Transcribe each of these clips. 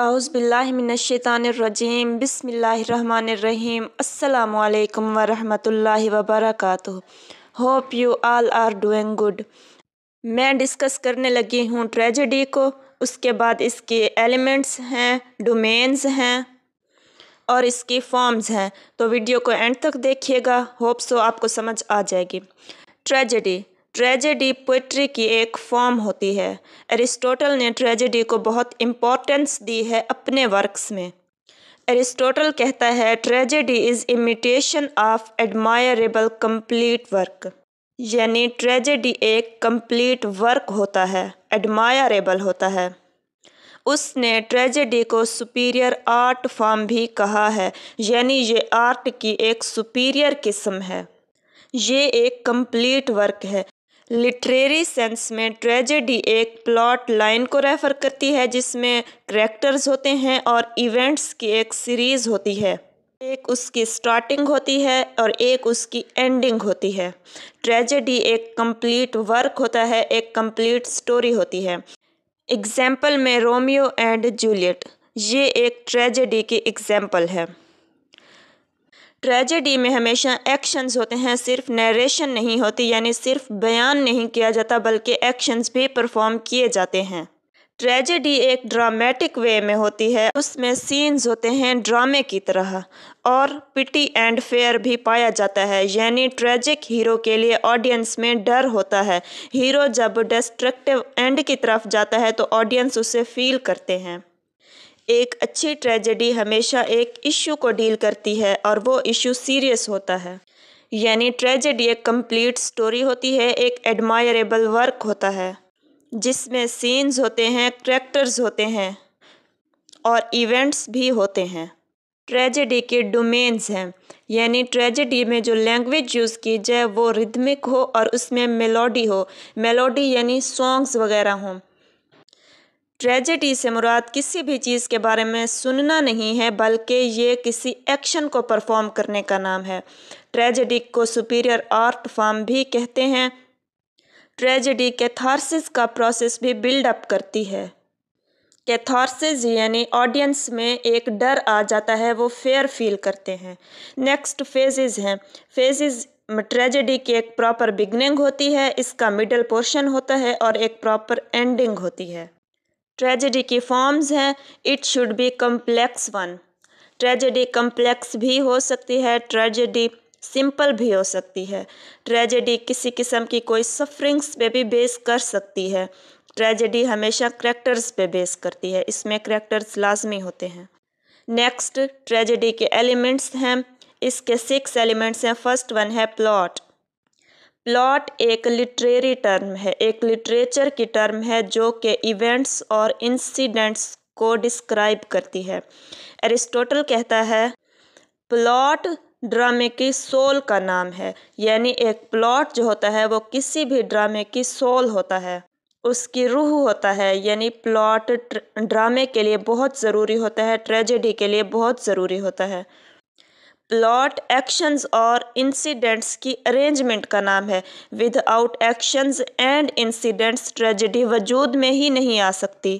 आउज़बिल्लिमिनशैतानरजीम बिसमीम अल्लाम वरम वर्क़ hope you all are doing good मैं डिस्कस करने लगी हूँ ट्रेजेडी को उसके बाद इसके एलिमेंट्स हैं डोमेन्स हैं और इसकी फॉर्म्स हैं तो वीडियो को एंड तक देखिएगा होप सो आपको समझ आ जाएगी ट्रेजेडी ट्रेजेडी पोइट्री की एक फॉर्म होती है एरिस्टोटल ने ट्रेजेडी को बहुत इम्पोर्टेंस दी है अपने वर्क्स में एरिस्टोटल कहता है tragedy is imitation of admirable complete work यानी ट्रेजेडी एक कंप्लीट वर्क होता है एडमायरेबल होता है उसने ट्रेजेडी को सुपीरियर आर्ट फॉर्म भी कहा है यानी ये आर्ट की एक सुपीरियर किस्म है ये एक कंप्लीट वर्क है लिटरेरी सेंस में ट्रेजेडी एक प्लॉट लाइन को रेफर करती है जिसमें करेक्टर्स होते हैं और इवेंट्स की एक सीरीज होती है एक उसकी स्टार्टिंग होती है और एक उसकी एंडिंग होती है ट्रेजेडी एक कंप्लीट वर्क होता है एक कंप्लीट स्टोरी होती है एग्जाम्पल में रोमियो एंड जूलियट ये एक ट्रेजेडी की एग्जाम्पल है ट्रेजेडी में हमेशा एक्शंस होते हैं सिर्फ नरेशन नहीं होती यानी सिर्फ बयान नहीं किया जाता बल्कि एक्शंस भी परफॉर्म किए जाते हैं ट्रेजेडी एक ड्रामेटिक वे में होती है उसमें सीन्स होते हैं ड्रामे की तरह और पिटी एंड फेयर भी पाया जाता है यानी ट्रेजिक हीरो के लिए ऑडियंस में डर होता है हीरो जब डिस्ट्रक्टिव एंड की तरफ जाता है तो ऑडियंस उसे फील करते हैं एक अच्छी ट्रेजेडी हमेशा एक इशू को डील करती है और वो इशू सीरियस होता है यानी ट्रेजेडी एक कंप्लीट स्टोरी होती है एक एडमायरेबल वर्क होता है जिसमें सीन्स होते हैं करेक्टर्स होते हैं और इवेंट्स भी होते हैं ट्रेजेडी के डोमेन्स हैं यानी ट्रेजेडी में जो लैंग्वेज यूज़ की जाए वो रिदमिक हो और उसमें मेलोडी हो मेलोडी यानी सॉन्ग्स वगैरह हों ट्रेजेडी से मुराद किसी भी चीज़ के बारे में सुनना नहीं है बल्कि ये किसी एक्शन को परफॉर्म करने का नाम है ट्रेजेडी को सुपीरियर आर्ट फॉर्म भी कहते हैं ट्रेजेडी कैथारसिस का प्रोसेस भी बिल्डअप करती है कैथारसिस यानी ऑडियंस में एक डर आ जाता है वो फेयर फील करते हैं नेक्स्ट फेजेस हैं फेजेस ट्रेजेडी की एक प्रॉपर बिगनिंग होती है इसका मिडल पोर्शन होता है और एक प्रॉपर एंडिंग होती है ट्रेजेडी की फॉर्म्स हैं it should be complex one tragedy complex भी हो सकती है ट्रेजेडी सिंपल भी हो सकती है ट्रेजेडी किसी किस्म की कोई सफरिंग्स पे भी बेस कर सकती है ट्रेजेडी हमेशा करेक्टर्स पे बेस करती है इसमें करेक्टर्स लाजमी होते हैं नेक्स्ट ट्रेजेडी के एलिमेंट्स हैं इसके सिक्स एलिमेंट्स हैं फर्स्ट वन है प्लॉट प्लॉट एक लिटरेरी टर्म है एक लिटरेचर की टर्म है जो कि इवेंट्स और इंसिडेंट्स को डिस्क्राइब करती है एरिस्टोटल कहता है प्लॉट ड्रामे की सोल का नाम है यानी एक प्लॉट जो होता है वो किसी भी ड्रामे की सोल होता है उसकी रूह होता है यानी प्लॉट ड्रामे के लिए बहुत ज़रूरी होता है ट्रेजेडी के लिए बहुत ज़रूरी होता है प्लॉट एक्शंस और इंसिडेंट्स की अरेंजमेंट का नाम है without actions and incidents tragedy वजूद में ही नहीं आ सकती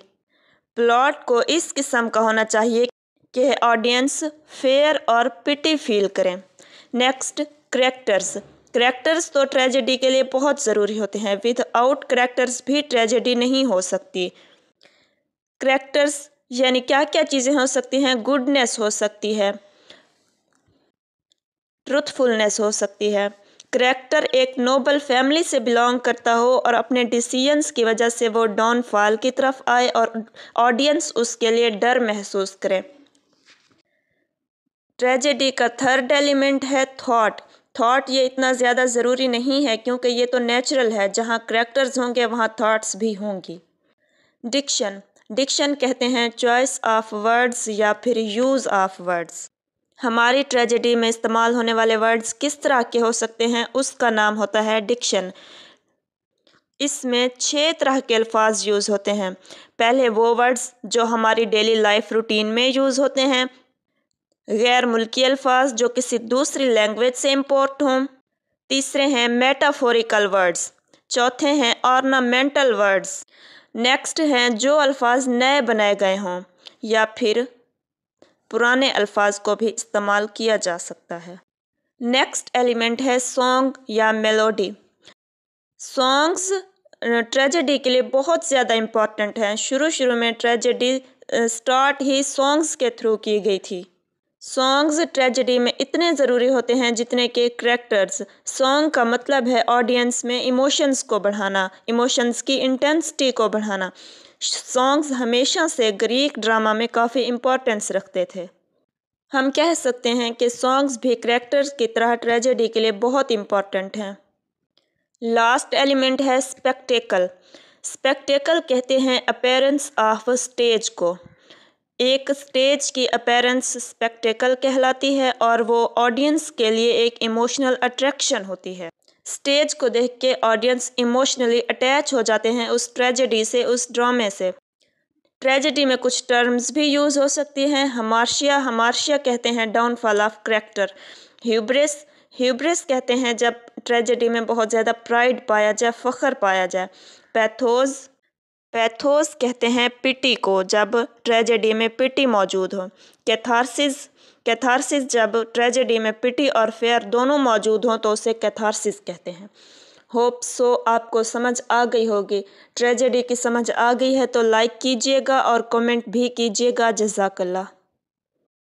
प्लॉट को इस किस्म का होना चाहिए कि ऑडियंस फेयर और पिटी फील करें नेक्स्ट करेक्टर्स करेक्टर्स तो ट्रेजेडी के लिए बहुत ज़रूरी होते हैं आउट करेक्टर्स भी ट्रेजेडी नहीं हो सकती करेक्टर्स यानी क्या क्या चीज़ें हो सकती हैं गुडनेस हो सकती है ट्रुथफुलनेस हो सकती है करैक्टर एक नोबल फैमिली से बिलोंग करता हो और अपने डिसीजंस की वजह से वो डाउनफॉल की तरफ आए और ऑडियंस उसके लिए डर महसूस करे ट्रेजेडी का थर्ड एलिमेंट है थॉट थॉट ये इतना ज़्यादा ज़रूरी नहीं है क्योंकि ये तो नेचुरल है जहाँ करैक्टर्स होंगे वहाँ थॉट्स भी होंगी डिक्शन डिक्शन कहते हैं चॉइस ऑफ वर्ड्स या फिर यूज़ ऑफ वर्ड्स हमारी ट्रेजेडी में इस्तेमाल होने वाले वर्ड्स किस तरह के हो सकते हैं उसका नाम होता है डिक्शन इसमें छः तरह के अल्फाज यूज़ होते हैं पहले वो वर्ड्स जो हमारी डेली लाइफ रूटीन में यूज़ होते हैं गैर मुल्की अल्फाज जो किसी दूसरी लैंग्वेज से इम्पोर्ट हों तीसरे हैं मेटाफोरिकल वर्ड्स चौथे हैं ऑर्नामेंटल वर्ड्स नेक्स्ट हैं जो अल्फाज नए बनाए गए हों या फिर पुराने अल्फाज को भी इस्तेमाल किया जा सकता है नेक्स्ट एलिमेंट है सॉन्ग या मेलोडी सॉन्ग्स ट्रेजेडी के लिए बहुत ज़्यादा इम्पॉर्टेंट हैं शुरू शुरू में ट्रेजेडी स्टार्ट ही सॉन्ग्स के थ्रू की गई थी सॉन्ग्स ट्रेजेडी में इतने ज़रूरी होते हैं जितने के करेक्टर्स सॉन्ग का मतलब है ऑडियंस में इमोशंस को बढ़ाना इमोशंस की इंटेंसिटी को बढ़ाना सॉन्ग्स हमेशा से ग्रीक ड्रामा में काफ़ी इम्पोर्टेंस रखते थे हम कह सकते हैं कि सॉन्ग्स भी करेक्टर्स की तरह ट्रेजेडी के लिए बहुत इम्पॉर्टेंट हैं लास्ट एलिमेंट है स्पेक्टेकल स्पेक्टेकल कहते हैं अपेरेंस ऑफ स्टेज को एक स्टेज की अपेरेंस स्पेक्टेकल कहलाती है और वो ऑडियंस के लिए एक इमोशनल अट्रैक्शन होती है स्टेज को देख के ऑडियंस इमोशनली अटैच हो जाते हैं उस ट्रेजेडी से उस ड्रामे से ट्रेजेडी में कुछ टर्म्स भी यूज़ हो सकती हैं हमारशिया हमारशिया कहते हैं downfall of character hubris hubris कहते हैं जब ट्रेजेडी में बहुत ज़्यादा प्राइड पाया जाए फ़ख्र पाया जाए पैथोज पैथोस कहते हैं पिटी को जब ट्रेजेडी में पिटी मौजूद हो कैथारसिस कैथारसिस जब ट्रेजेडी में पिटी और फेयर दोनों मौजूद हों तो उसे कैथारसिस कहते हैं होप सो आपको समझ आ गई होगी ट्रेजेडी की समझ आ गई है तो लाइक कीजिएगा और कमेंट भी कीजिएगा जजाकल्ला